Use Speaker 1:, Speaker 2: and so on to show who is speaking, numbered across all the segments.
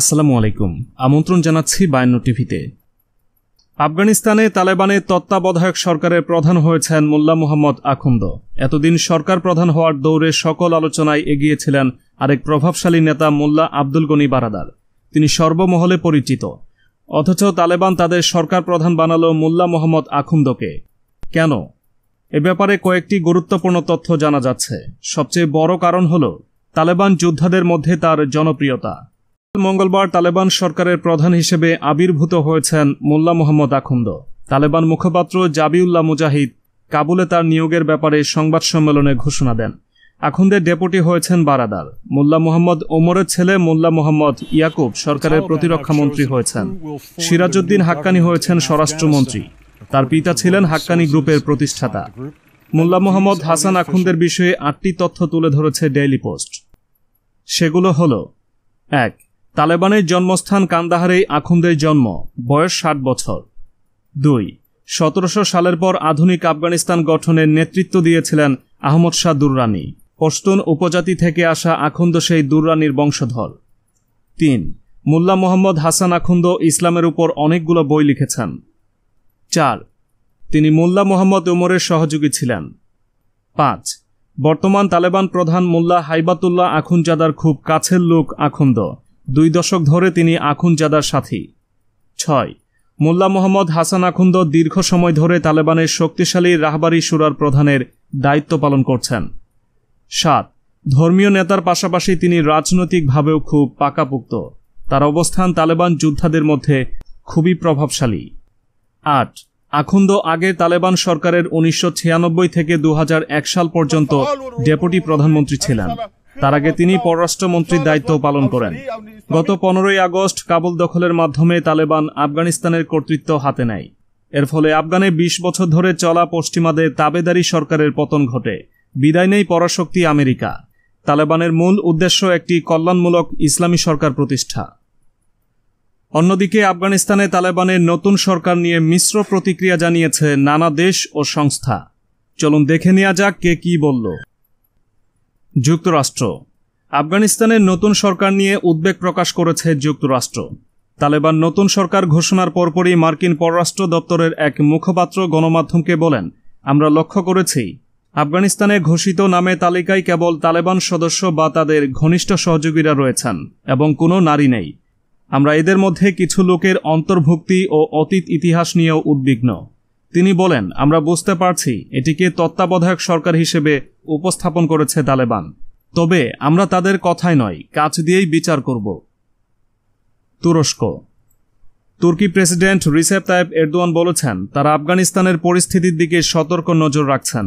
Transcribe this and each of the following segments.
Speaker 1: আসসালামু আলাইকুম আমন্ত্রণ জানাচ্ছি বায়ান্ন টিভিতে আফগানিস্তানে তালেবানের তত্ত্বাবধায়ক সরকারের প্রধান হয়েছেন মোল্লা মোহাম্মদ আখন্দ এতদিন সরকার প্রধান হওয়ার দৌড়ে সকল আলোচনায় এগিয়েছিলেন আরেক প্রভাবশালী নেতা মোল্লা আব্দুল গনি বারাদার তিনি সর্বমহলে পরিচিত অথচ তালেবান তাদের সরকার প্রধান বানালো মোল্লা মোহাম্মদ আখুন্দকে কেন এ ব্যাপারে কয়েকটি গুরুত্বপূর্ণ তথ্য জানা যাচ্ছে সবচেয়ে বড় কারণ হল তালেবান যোদ্ধাদের মধ্যে তার জনপ্রিয়তা মঙ্গলবার তালেবান সরকারের প্রধান হিসেবে আবির্ভূত হয়েছেন মোল্লা মোহাম্মদ আখুন্দ তালেবান মুখপাত্র জাবিউল্লাহ মুজাহিদ কাবুলে তার নিয়োগের ব্যাপারে সংবাদ সম্মেলনে ঘোষণা দেন আখুন্দের ডেপুটি হয়েছেন বারাদার মোল্লা মোহাম্মদ ওমরের ছেলে মোল্লা মোহাম্মদ ইয়াকুব সরকারের প্রতিরক্ষা মন্ত্রী হয়েছেন সিরাজউদ্দিন হাক্কানি হয়েছেন স্বরাষ্ট্রমন্ত্রী তার পিতা ছিলেন হাক্কানি গ্রুপের প্রতিষ্ঠাতা মোল্লা মোহাম্মদ হাসান আখুন্দের বিষয়ে আটটি তথ্য তুলে ধরেছে ডেইলি পোস্ট সেগুলো হল এক তালেবানের জন্মস্থান কান্দাহারেই আখুন্দের জন্ম বয়স ষাট বছর দুই সতেরোশো সালের পর আধুনিক আফগানিস্তান গঠনের নেতৃত্ব দিয়েছিলেন আহমদ শাহ দুররানি পশতুন উপজাতি থেকে আসা আখন্দ সেই দুররানির বংশধর তিন মোল্লা মোহাম্মদ হাসান আখন্দ ইসলামের উপর অনেকগুলো বই লিখেছেন চার তিনি মোল্লা মোহাম্মদ ওমরের সহযোগী ছিলেন পাঁচ বর্তমান তালেবান প্রধান মোল্লা হাইবাতুল্লাহ আখুনজাদার খুব কাছের লোক আখন্দ দুই দশক ধরে তিনি আখুনজাদার সাথী ছয় মোল্লা মোহাম্মদ হাসান আখুন্দ দীর্ঘ সময় ধরে তালেবানের শক্তিশালী রাহবারি সুরার প্রধানের দায়িত্ব পালন করছেন সাত ধর্মীয় নেতার পাশাপাশি তিনি রাজনৈতিকভাবেও খুব পাকাপুক্ত তার অবস্থান তালেবান যোদ্ধাদের মধ্যে খুবই প্রভাবশালী আট আখুন্দ আগে তালেবান সরকারের উনিশশো থেকে দু সাল পর্যন্ত ডেপুটি প্রধানমন্ত্রী ছিলেন তার আগে তিনি পররাষ্ট্রমন্ত্রীর দায়িত্ব পালন করেন গত পনেরোই আগস্ট কাবুল দখলের মাধ্যমে তালেবান আফগানিস্তানের কর্তৃত্ব হাতে নেয় এর ফলে আফগানে ২০ বছর ধরে চলা পশ্চিমাদের তাবেদারি সরকারের পতন ঘটে বিদায় নেই পরাশক্তি আমেরিকা তালেবানের মূল উদ্দেশ্য একটি কল্যাণমূলক ইসলামী সরকার প্রতিষ্ঠা অন্যদিকে আফগানিস্তানে তালেবানের নতুন সরকার নিয়ে মিশ্র প্রতিক্রিয়া জানিয়েছে নানা দেশ ও সংস্থা চলুন দেখে নেওয়া যাক কে কী বলল যুক্তরাষ্ট্র আফগানিস্তানের নতুন সরকার নিয়ে উদ্বেগ প্রকাশ করেছে যুক্তরাষ্ট্র তালেবান নতুন সরকার ঘোষণার পরপরই মার্কিন পররাষ্ট্র দপ্তরের এক মুখপাত্র গণমাধ্যমকে বলেন আমরা লক্ষ্য করেছি আফগানিস্তানে ঘোষিত নামে তালিকায় কেবল তালেবান সদস্য বা তাদের ঘনিষ্ঠ সহযোগীরা রয়েছেন এবং কোনো নারী নেই আমরা এদের মধ্যে কিছু লোকের অন্তর্ভুক্তি ও অতীত ইতিহাস নিয়েও উদ্বিগ্ন তিনি বলেন আমরা বুঝতে পারছি এটিকে তত্ত্বাবধায়ক সরকার হিসেবে উপস্থাপন করেছে তালেবান তবে আমরা তাদের কথাই নয় কাজ দিয়েই বিচার করব তুরস্ক তুর্কি প্রেসিডেন্ট রিসেপ তায়েব এরদোয়ান বলেছেন তারা আফগানিস্তানের পরিস্থিতির দিকে সতর্ক নজর রাখছেন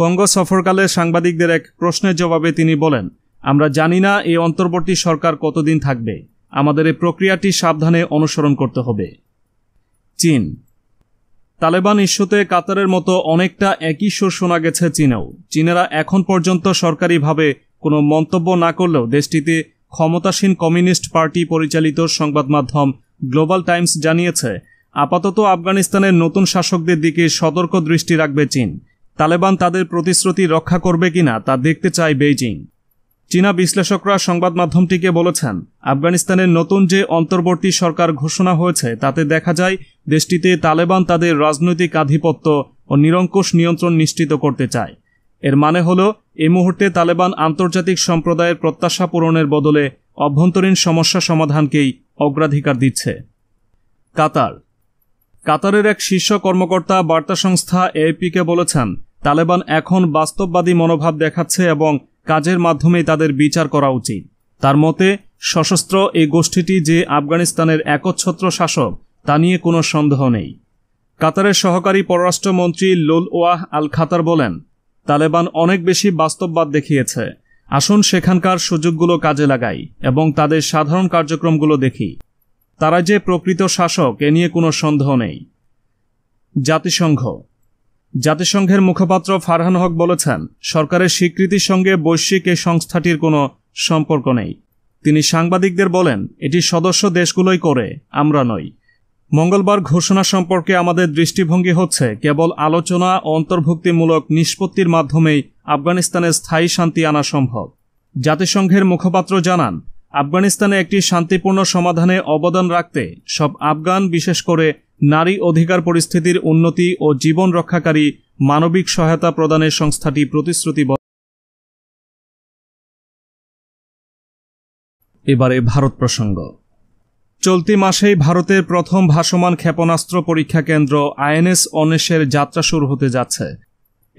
Speaker 1: কঙ্গো সফরকালে সাংবাদিকদের এক প্রশ্নের জবাবে তিনি বলেন আমরা জানি না এই অন্তর্বর্তী সরকার কতদিন থাকবে আমাদের এই প্রক্রিয়াটি সাবধানে অনুসরণ করতে হবে চীন তালেবান ইস্যুতে কাতারের মতো অনেকটা একই সুর শোনা গেছে চীনেও চীনেরা এখন পর্যন্ত সরকারিভাবে কোনো মন্তব্য না করলেও দেশটিতে ক্ষমতাসীন কমিউনিস্ট পার্টি পরিচালিত সংবাদ মাধ্যম গ্লোবাল টাইমস জানিয়েছে আপাতত আফগানিস্তানের নতুন শাসকদের দিকে সতর্ক দৃষ্টি রাখবে চীন তালেবান তাদের প্রতিশ্রুতি রক্ষা করবে কিনা তা দেখতে চায় বেইজিং চীনা বিশ্লেষকরা সংবাদ মাধ্যমটিকে বলেছেন আফগানিস্তানের নতুন যে অন্তর্বর্তী সরকার ঘোষণা হয়েছে তাতে দেখা যায় দেশটিতে তালেবান তাদের রাজনৈতিক আধিপত্য ও নিরঙ্কুশ নিয়ন্ত্রণ নিশ্চিত করতে চায় এর মানে হল এ মুহূর্তে তালেবান আন্তর্জাতিক সম্প্রদায়ের প্রত্যাশা পূরণের বদলে অভ্যন্তরীণ সমস্যা সমাধানকেই অগ্রাধিকার দিচ্ছে কাতার কাতারের এক শীর্ষ কর্মকর্তা বার্তা সংস্থা এপিকে বলেছেন তালেবান এখন বাস্তববাদী মনোভাব দেখাচ্ছে এবং কাজের মাধ্যমে তাদের বিচার করা উচিত তার মতে সশস্ত্র এই গোষ্ঠীটি যে আফগানিস্তানের একচ্ছত্র শাসক তা নিয়ে কোনো সন্দেহ নেই কাতারের সহকারী পররাষ্ট্রমন্ত্রী লোল ওয়াহ আল খাতার বলেন তালেবান অনেক বেশি বাস্তববাদ দেখিয়েছে আসুন সেখানকার সুযোগগুলো কাজে লাগাই এবং তাদের সাধারণ কার্যক্রমগুলো দেখি তারা যে প্রকৃত শাসক এ নিয়ে কোনো সন্দেহ নেই জাতিসংঘ জাতিসংঘের মুখপাত্র ফারহান হক বলেছেন সরকারের স্বীকৃতির সঙ্গে বৈশ্বিক এ সংস্থাটির কোনো সম্পর্ক নেই তিনি সাংবাদিকদের বলেন এটি সদস্য দেশগুলোই করে আমরা নই মঙ্গলবার ঘোষণা সম্পর্কে আমাদের দৃষ্টিভঙ্গি হচ্ছে কেবল আলোচনা অন্তর্ভুক্তিমূলক নিষ্পত্তির মাধ্যমেই আফগানিস্তানে স্থায়ী শান্তি আনা সম্ভব জাতিসংঘের মুখপাত্র জানান আফগানিস্তানে একটি শান্তিপূর্ণ সমাধানে অবদান রাখতে সব আফগান বিশেষ করে নারী অধিকার পরিস্থিতির উন্নতি ও জীবন রক্ষাকারী মানবিক সহায়তা প্রদানের সংস্থাটি প্রতিশ্রুতি এবারে ভারত প্রসঙ্গ চলতি মাসেই ভারতের প্রথম ভাসমান ক্ষেপণাস্ত্র পরীক্ষা কেন্দ্র আইএনএস অনেশের যাত্রা শুরু হতে যাচ্ছে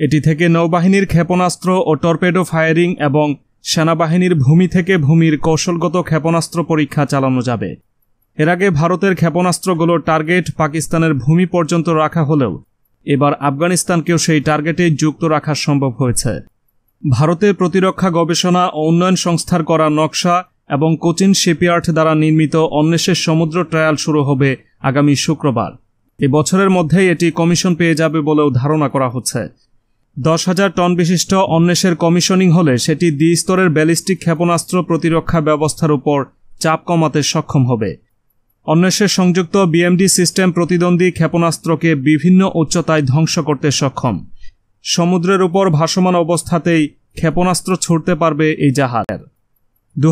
Speaker 1: এটি থেকে নৌবাহিনীর ক্ষেপণাস্ত্র ও টর্পেডো ফায়ারিং এবং সেনাবাহিনীর ভূমি থেকে ভূমির কৌশলগত ক্ষেপণাস্ত্র পরীক্ষা চালানো যাবে এর আগে ভারতের ক্ষেপণাস্ত্রগুলোর টার্গেট পাকিস্তানের ভূমি পর্যন্ত রাখা হলেও এবার আফগানিস্তানকেও সেই টার্গেটে যুক্ত রাখা সম্ভব হয়েছে ভারতের প্রতিরক্ষা গবেষণা ও উন্নয়ন সংস্থার করা নকশা এবং কোচিন শিপইয়ার্ড দ্বারা নির্মিত অন্বেষের সমুদ্র ট্রায়াল শুরু হবে আগামী শুক্রবার এ বছরের মধ্যেই এটি কমিশন পেয়ে যাবে বলেও ধারণা করা হচ্ছে দশ হাজার টন বিশিষ্ট অন্বেষের কমিশনিং হলে সেটি দ্বিস্তরের ব্যালিস্টিক ক্ষেপণাস্ত্র প্রতিরক্ষা ব্যবস্থার উপর চাপ কমাতে সক্ষম হবে অন্বেষের সংযুক্ত বিএমডি সিস্টেম প্রতিদ্বন্দ্বী ক্ষেপণাস্ত্রকে বিভিন্ন উচ্চতায় ধ্বংস করতে সক্ষম সমুদ্রের উপর ভাসমান অবস্থাতেই ক্ষেপণাস্ত্র ছুড়তে পারবে এই জাহাজের দু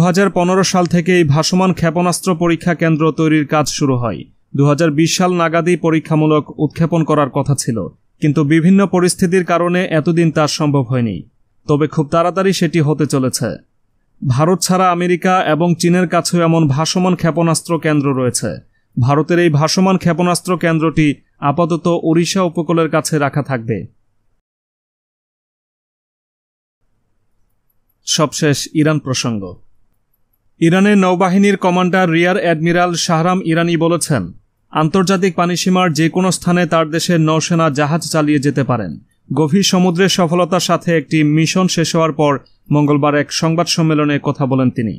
Speaker 1: সাল থেকে এই ভাসমান ক্ষেপণাস্ত্র পরীক্ষা কেন্দ্র তৈরির কাজ শুরু হয় দু সাল নাগাদই পরীক্ষামূলক উৎক্ষেপণ করার কথা ছিল কিন্তু বিভিন্ন পরিস্থিতির কারণে এতদিন তা সম্ভব হয়নি তবে খুব তাড়াতাড়ি সেটি হতে চলেছে ভারত ছাড়া আমেরিকা এবং চীনের কাছেও এমন ভাসমান ক্ষেপণাস্ত্র কেন্দ্র রয়েছে ভারতের এই ভাসমান ক্ষেপণাস্ত্র কেন্দ্রটি আপাতত ওড়িশা উপকূলের কাছে রাখা থাকবে সবশেষ ইরান প্রসঙ্গ ইরানের নৌবাহিনীর commander rear admiral Shahram Irani বলেছেন আন্তর্জাতিক পানিসীমার যে কোনো স্থানে তার দেশের নৌসেনা জাহাজ চালিয়ে যেতে পারেন গভীর সমুদ্রের সফলতার সাথে একটি মিশন শেষ হওয়ার পর মঙ্গলবার এক সংবাদ সম্মেলনে কথা বলেন তিনি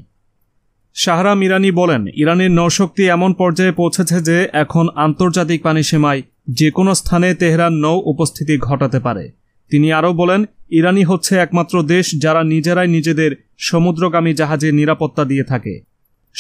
Speaker 1: শাহরাম ইরানি বলেন ইরানের নৌশক্তি এমন পর্যায়ে পৌঁছেছে যে এখন আন্তর্জাতিক পানিসীমায় যে কোনো স্থানে তেহরান নৌ উপস্থিতি ঘটাতে পারে তিনি আরও বলেন ইরানি হচ্ছে একমাত্র দেশ যারা নিজেরাই নিজেদের সমুদ্রগামী জাহাজে নিরাপত্তা দিয়ে থাকে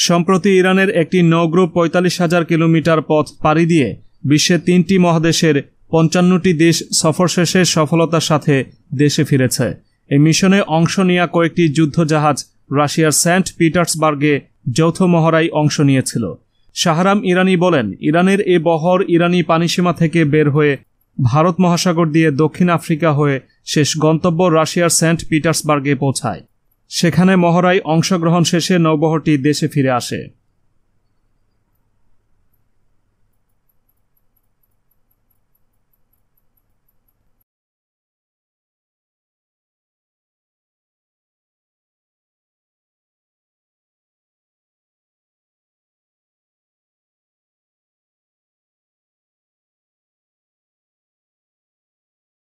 Speaker 1: সম্প্রতি ইরানের একটি নৌগ্রুপ পঁয়তাল্লিশ হাজার কিলোমিটার পথ পাড়ি দিয়ে বিশ্বের তিনটি মহাদেশের পঞ্চান্নটি দেশ সফর শেষে সফলতার সাথে দেশে ফিরেছে এই মিশনে অংশ নেওয়া কয়েকটি যুদ্ধজাহাজ রাশিয়ার সেন্ট পিটার্সবার্গে যৌথ মহড়ায় অংশ নিয়েছিল শাহরাম ইরানি বলেন ইরানের এ বহর ইরানি পানিসীমা থেকে বের হয়ে ভারত মহাসাগর দিয়ে দক্ষিণ আফ্রিকা হয়ে শেষ গন্তব্য রাশিয়ার সেন্ট পিটার্সবার্গে পৌঁছায় সেখানে মহড়ায় অংশগ্রহণ শেষে নৌবহরটি দেশে ফিরে আসে